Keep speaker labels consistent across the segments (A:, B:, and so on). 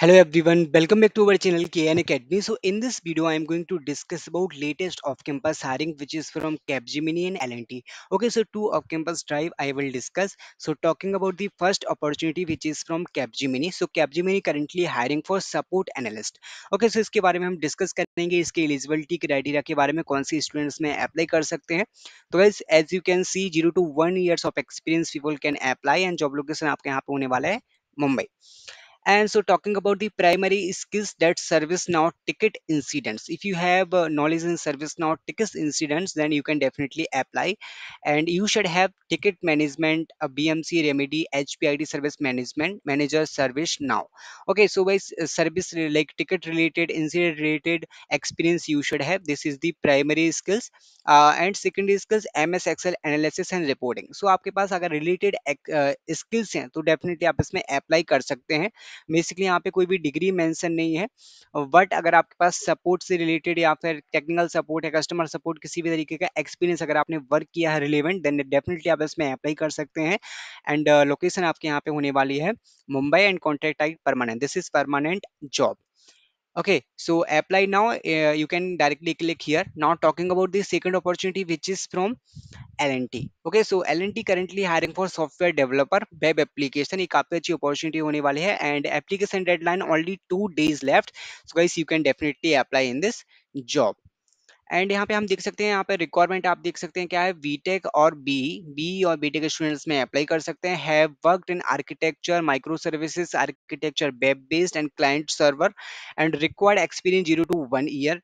A: Hello everyone, welcome back to our channel KN Academy. So in this video, I am going to discuss about latest off-campus hiring which is from Capgemini and LNT. Okay, so two off-campus drive I will discuss. So talking about the first opportunity which is from Capgemini. So Capgemini currently hiring for support analyst. Okay, so इसके बारे में हम discuss करेंगे इसके eligibility criteria के बारे में कौन से students में apply कर सकते हैं तो guys as you can see 0 to 1 years of experience people can apply and job location आपके यहाँ पे होने वाला है Mumbai And so talking about the primary skills that ServiceNow ticket incidents. If you have uh, knowledge in ServiceNow ticket incidents, then you can definitely apply. And you should have ticket management, a BMC remedy, HPID service management, manager service now. Okay, so by uh, service like ticket related, incident related experience you should have. This is the primary skills. Uh, and secondary skills MS Excel analysis and reporting. So आपके पास अगर related uh, skills, हैं definitely definitely आप apply apply कर basically यहाँ पे कोई भी degree mention नहीं है बट अगर आपके पास सपोर्ट से रिलेटेड या फिर टेक्निकल सपोर्ट है कस्टमर सपोर्ट किसी भी तरीके का एक्सपीरियंस अगर आपने वर्क किया है रिलेवेंट देन डेफिनेटली आप इसमें अप्लाई कर सकते हैं एंड लोकेशन uh, आपके यहाँ पे होने वाली है Mumbai and contract I permanent this is permanent job okay so apply now uh, you can directly click here now talking about the second opportunity which is from lnt okay so lnt currently hiring for software developer web application ek aapki opportunity hone wali hai and application deadline only 2 days left so guys you can definitely apply in this job and यहाँ पे हम देख सकते हैं यहाँ पे requirement आप देख सकते हैं क्या है बीटेक और बी बी और बीटेक स्टूडेंट्स में अप्लाई कर सकते हैं have worked in architecture micro services architecture web based and client server and required experience zero to one year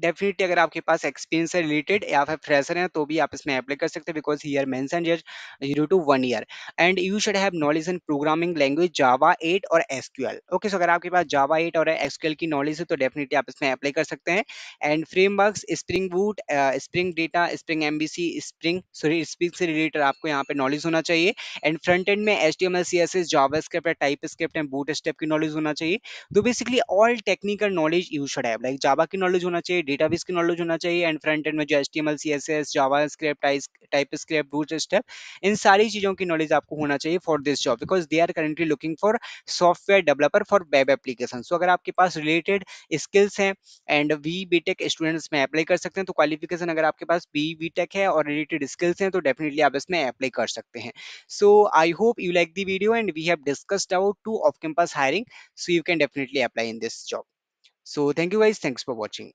A: definitely अगर आपके पास एक्सपीरियंस से रिलेटेड या फिर फ्रेशर हैं तो भी आप इसमें अप्लाई कर सकते हैं बिकॉज ही आर मैं zero to one year and you should have knowledge in programming language Java eight और एसक्यूएल ओके सो अगर आपके पास जावा एट और एसक्यूएल की नॉलेज है तो डेफिनेटली आप इसमें अप्लाई कर सकते हैं and framework spring boot spring data spring M C spring sorry spring से रिलेटेड आपको यहाँ पे नॉलेज होना चाहिए एंड फ्रंट एंड में H D M L C S S JavaScript TypeScript and Bootstrap की knowledge होना चाहिए तो basically all technical knowledge you should have like Java की नॉलेज होना चाहिए डेटाबेस की नॉलेज होना चाहिए एंड फ्रंट एंड में जो S T M L C S S JavaScript TypeScript Bootstrap इन सारी चीज़ों की नॉलेज आपको होना चाहिए for this job because they are currently looking for software developer for web application so अगर आपके पास रिलेटेड स्किल्स हैं and we BTech students में अप्लाई कर सकते हैं तो क्वालिफिकेशन अगर आपके पास बी बी टेक है और रिलेटेड स्किल्स हैं तो डेफिनेटली आप इसमें अप्लाई कर सकते हैं so I hope you like the video and we have discussed about two off campus hiring so you can definitely apply in this job so thank you guys thanks for watching